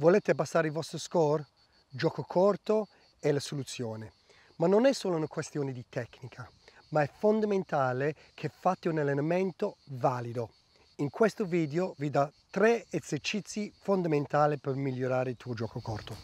Volete abbassare il vostro score? Gioco corto è la soluzione. Ma non è solo una questione di tecnica, ma è fondamentale che fate un allenamento valido. In questo video vi do tre esercizi fondamentali per migliorare il tuo gioco corto.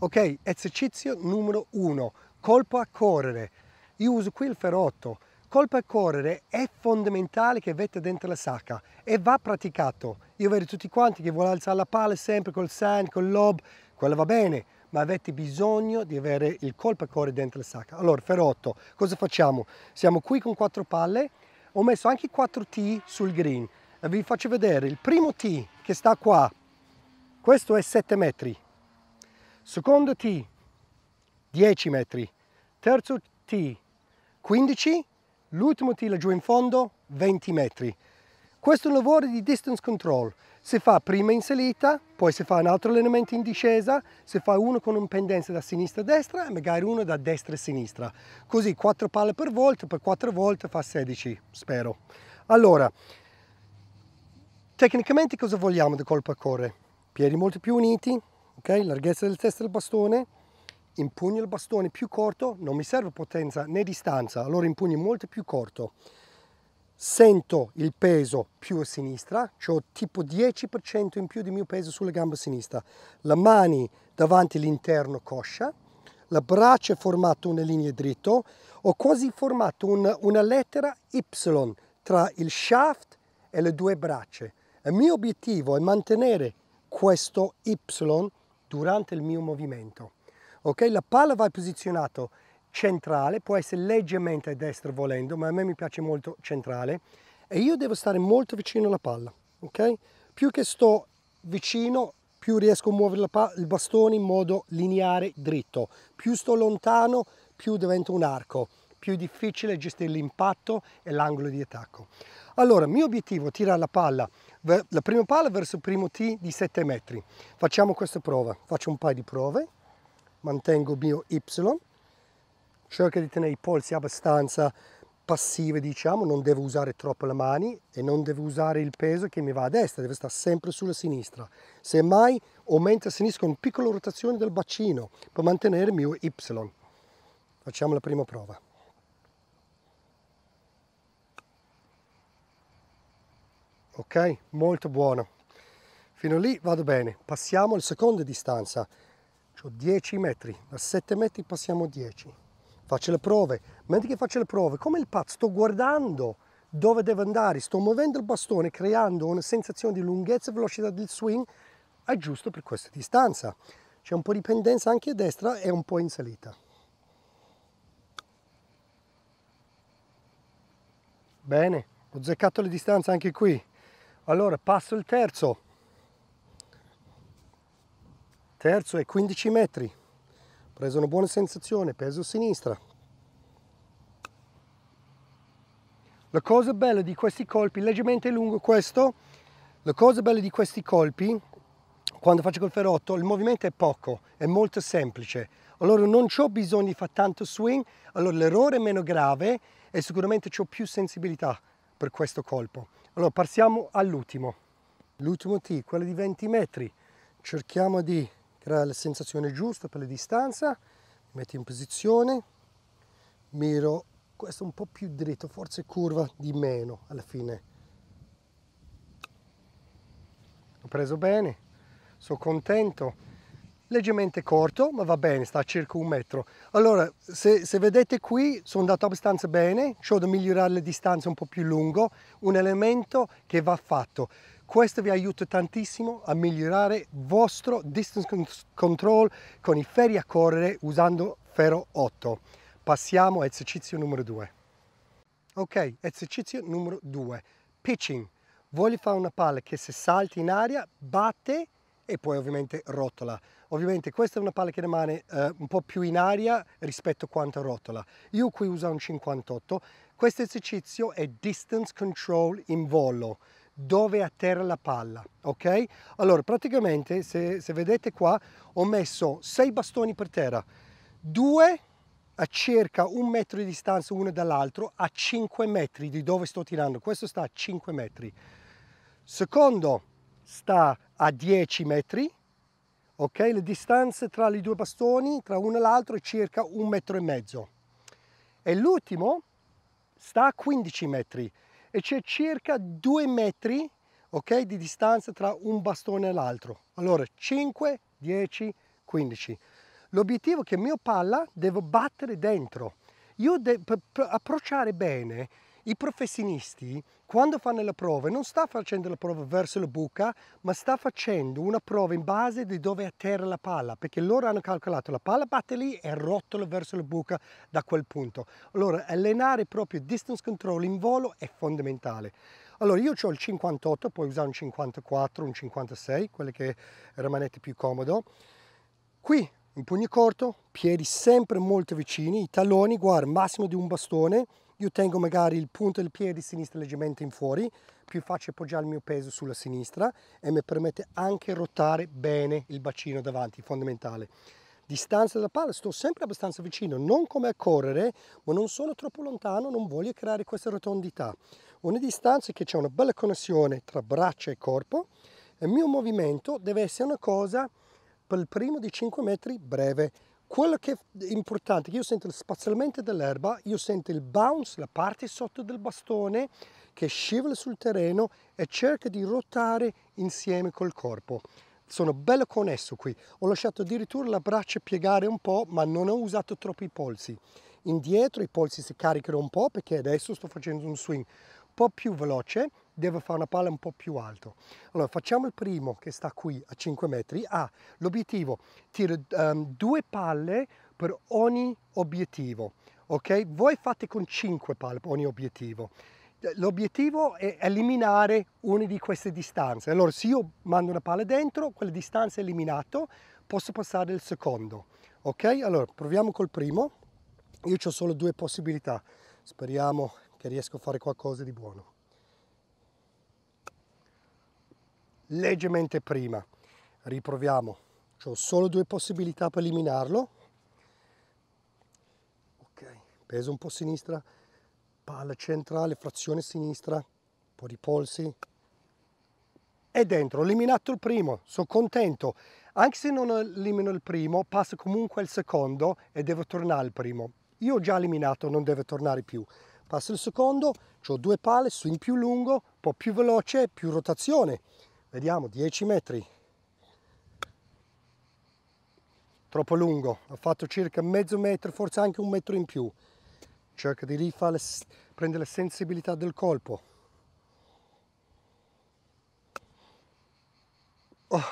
Ok, esercizio numero 1, colpo a correre. Io uso qui il ferrotto, col percorrere è fondamentale che avete dentro la sacca e va praticato. Io vedo tutti quanti che vuole alzare la palla sempre col sand, col lob, quello va bene, ma avete bisogno di avere il col percorrere dentro la sacca. Allora, ferotto, cosa facciamo? Siamo qui con quattro palle, ho messo anche quattro T sul green. Vi faccio vedere, il primo T che sta qua, questo è 7 metri, secondo T 10 metri, terzo T 15 metri. L'ultimo tiro giù in fondo 20 metri. Questo è un lavoro di distance control. Si fa prima in salita, poi si fa un altro allenamento in discesa, si fa uno con un pendenza da sinistra a destra e magari uno da destra a sinistra. Così 4 palle per volta, per 4 volte fa 16, spero. Allora, tecnicamente cosa vogliamo di colpo a correre? Piedi molto più uniti, ok? Larghezza del testa del bastone, impugno il bastone più corto, non mi serve potenza né distanza, allora impugno molto più corto. Sento il peso più a sinistra, cioè tipo 10% in più del mio peso sulla gamba sinistra. Le mani davanti all'interno coscia, la braccia è formata una linea dritta, ho quasi formato un, una lettera Y tra il shaft e le due braccia. Il mio obiettivo è mantenere questo Y durante il mio movimento. Okay? La palla va posizionata centrale, può essere leggermente a destra volendo, ma a me mi piace molto centrale e io devo stare molto vicino alla palla. Okay? Più che sto vicino, più riesco a muovere il bastone in modo lineare, dritto. Più sto lontano, più divento un arco più difficile gestire l'impatto e l'angolo di attacco. Allora, mio obiettivo è tirare la palla, la prima palla verso il primo T di 7 metri. Facciamo questa prova, faccio un paio di prove mantengo il mio Y, cerco di tenere i polsi abbastanza passivi, diciamo, non devo usare troppo le mani e non devo usare il peso che mi va a destra, deve stare sempre sulla sinistra. Semmai aumento a sinistra con piccola rotazione del bacino per mantenere il mio Y. Facciamo la prima prova. Ok, molto buono. Fino lì vado bene. Passiamo alla seconda distanza ho 10 metri, da 7 metri passiamo 10. Faccio le prove, mentre che faccio le prove, come il pazzo, sto guardando dove deve andare, sto muovendo il bastone, creando una sensazione di lunghezza e velocità del swing, è giusto per questa distanza. C'è un po' di pendenza anche a destra e un po' in salita. Bene, ho zeccato le distanze anche qui. Allora passo il terzo terzo è 15 metri preso una buona sensazione peso sinistra la cosa bella di questi colpi leggermente lungo questo la cosa bella di questi colpi quando faccio col ferrotto il movimento è poco è molto semplice allora non ho bisogno di fare tanto swing allora l'errore è meno grave e sicuramente ho più sensibilità per questo colpo allora passiamo all'ultimo l'ultimo T quello di 20 metri cerchiamo di creare la sensazione giusta per la distanza, mi metto in posizione, miro questo un po' più dritto, forse curva di meno alla fine. Ho preso bene, sono contento leggermente corto, ma va bene, sta a circa un metro. Allora, se, se vedete qui, sono andato abbastanza bene, ho da migliorare le distanze un po' più lungo, un elemento che va fatto. Questo vi aiuta tantissimo a migliorare vostro distance control con i ferri a correre usando ferro 8. Passiamo a esercizio numero 2. Ok, esercizio numero 2. Pitching. Voglio fare una palla che se salti in aria batte e poi ovviamente rotola. Ovviamente questa è una palla che rimane eh, un po' più in aria rispetto a quanto rotola. Io qui uso un 58. Questo esercizio è distance control in volo dove atterra la palla, ok? Allora, praticamente, se, se vedete qua, ho messo sei bastoni per terra, due a circa un metro di distanza uno dall'altro, a 5 metri di dove sto tirando, questo sta a 5 metri, secondo sta a 10 metri, ok? Le distanze tra i due bastoni, tra uno e l'altro, è circa un metro e mezzo. E l'ultimo sta a 15 metri e c'è circa 2 metri ok di distanza tra un bastone e l'altro allora 5 10 15 l'obiettivo è che il mio palla devo battere dentro io devo approcciare bene i professionisti, quando fanno la prova, non sta facendo la prova verso la buca, ma sta facendo una prova in base di dove atterra la palla, perché loro hanno calcolato la palla batte lì e rotola verso la buca da quel punto. Allora, allenare proprio distance control in volo è fondamentale. Allora, io ho il 58, puoi usare un 54, un 56, quello che rimanete più comodo. Qui, un pugno corto, piedi sempre molto vicini, i talloni, guarda, massimo di un bastone, io tengo magari il punto del piede sinistro leggermente in fuori, più faccio appoggiare il mio peso sulla sinistra e mi permette anche rotare bene il bacino davanti, fondamentale. Distanza dalla palla, sto sempre abbastanza vicino, non come a correre, ma non sono troppo lontano, non voglio creare questa rotondità. Una distanza che c'è una bella connessione tra braccia e corpo, il mio movimento deve essere una cosa per il primo di 5 metri breve, quello che è importante, che io sento il spaziamento dell'erba, io sento il bounce, la parte sotto del bastone che scivola sul terreno e cerca di ruotare insieme col corpo. Sono bello connesso qui. Ho lasciato addirittura la braccia piegare un po', ma non ho usato troppi polsi. Indietro i polsi si caricano un po' perché adesso sto facendo un swing un po' più veloce, deve fare una palla un po' più alto. Allora facciamo il primo che sta qui a 5 metri. Ah, l'obiettivo, tiro um, ehm, due palle per ogni obiettivo, ok? Voi fate con 5 palle per ogni obiettivo. L'obiettivo è eliminare una di queste distanze. Allora se io mando una palla dentro, quella distanza è eliminata, posso passare il secondo. Ok? Allora proviamo col primo. Io ho solo due possibilità. Speriamo che riesco a fare qualcosa di buono. leggermente prima. Riproviamo. Ho solo due possibilità per eliminarlo. Ok, peso un po' a sinistra, palla centrale, frazione sinistra, un po' di polsi. E dentro, ho eliminato il primo, sono contento. Anche se non elimino il primo, passa comunque il secondo e devo tornare al primo. Io ho già eliminato, non deve tornare più. Passo il secondo, ho due palle, swing più lungo, un po' più veloce, più rotazione vediamo 10 metri troppo lungo ha fatto circa mezzo metro forse anche un metro in più cerca di rifare prendere la sensibilità del colpo oh,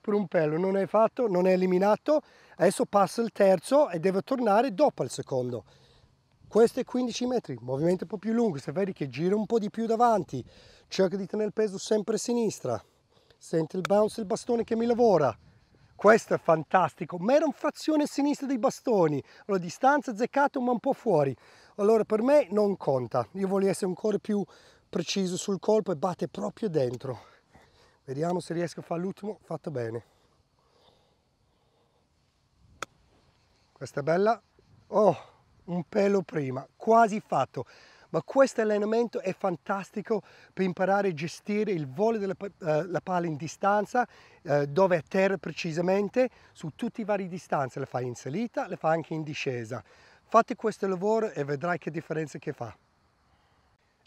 per un pelo non è fatto non è eliminato adesso passa il terzo e deve tornare dopo il secondo questo è 15 metri movimento un po' più lungo se vedi che gira un po' di più davanti cerca di tenere il peso sempre a sinistra Sente il bounce del bastone che mi lavora. Questo è fantastico, ma era un frazione sinistra dei bastoni. Allora, distanza azzeccata, ma un po' fuori. Allora, per me non conta. Io voglio essere ancora più preciso sul colpo e batte proprio dentro. Vediamo se riesco a fare l'ultimo. Fatto bene. Questa è bella. Oh, un pelo prima. Quasi fatto ma questo allenamento è fantastico per imparare a gestire il volo della eh, palla in distanza, eh, dove atterra precisamente, su tutti i vari distanze, le fai in salita, le fa anche in discesa. Fate questo lavoro e vedrai che differenza che fa.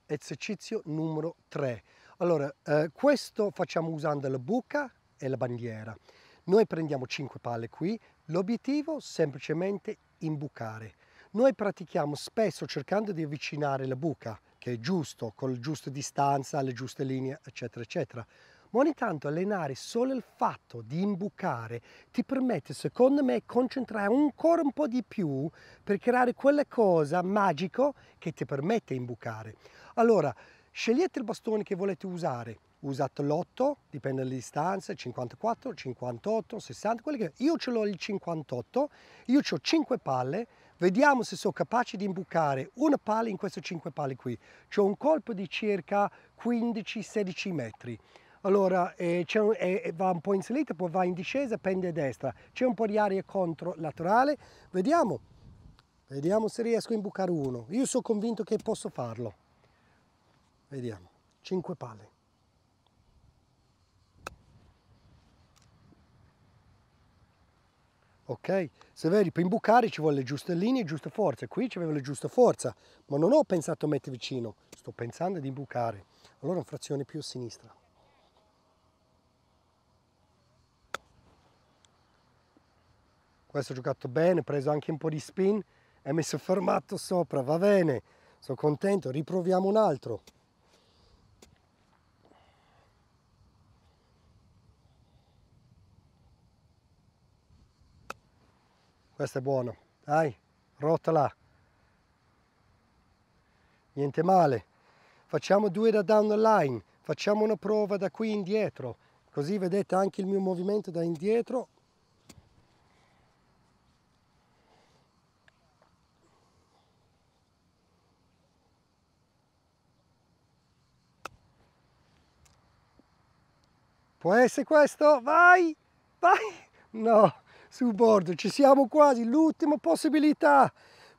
Esercizio numero 3. Allora, eh, questo facciamo usando la buca e la bandiera. Noi prendiamo 5 palle qui, l'obiettivo semplicemente imbucare. Noi pratichiamo spesso cercando di avvicinare la buca, che è giusto, con la giusta distanza, le giuste linee, eccetera, eccetera. Ma ogni tanto allenare solo il fatto di imbucare ti permette, secondo me, concentrare ancora un po' di più per creare quella cosa magico che ti permette di imbucare. Allora, scegliete il bastone che volete usare, usate l'8, dipende dalle distanze, 54, 58, 60, quelli che... Io ce l'ho il 58, io ho 5 palle, Vediamo se sono capace di imbucare una palla in questi 5 pali qui. C'è un colpo di circa 15-16 metri. Allora eh, un, eh, eh, va un po' in salita, poi va in discesa, pende a destra. C'è un po' di aria contro controlaterale. Vediamo. Vediamo se riesco a imbucare uno. Io sono convinto che posso farlo. Vediamo. 5 palle. Ok se vedi per imbucare ci vuole le giuste linee e giuste forze qui ci aveva le giuste forza ma non ho pensato a mettere vicino sto pensando di imbucare allora una frazione più a sinistra questo ha giocato bene, ho preso anche un po' di spin e messo fermato sopra, va bene, sono contento, riproviamo un altro. questo è buono dai rotola niente male facciamo due da down the line facciamo una prova da qui indietro così vedete anche il mio movimento da indietro può essere questo vai vai no sul bordo ci siamo quasi l'ultima possibilità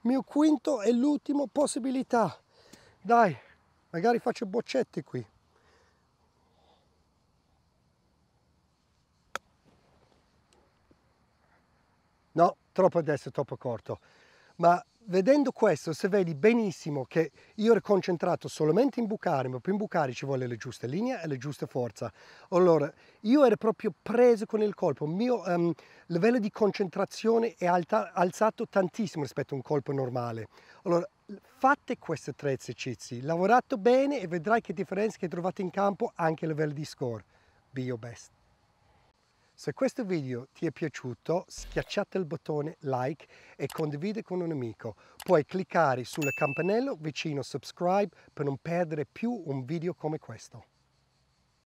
mio quinto e l'ultima possibilità dai magari faccio boccette qui no troppo adesso, troppo corto ma vedendo questo, se vedi benissimo che io ero concentrato solamente in bucare, ma per imbucare ci vuole le giuste linee e le giuste forze. Allora, io ero proprio preso con il colpo, il mio um, livello di concentrazione è alta, alzato tantissimo rispetto a un colpo normale. Allora, fate questi tre esercizi, lavorate bene e vedrai che differenze che trovate in campo anche a livello di score. Be your best. Se questo video ti è piaciuto schiacciate il bottone like e condividi con un amico. Puoi cliccare sulla campanella vicino subscribe per non perdere più un video come questo.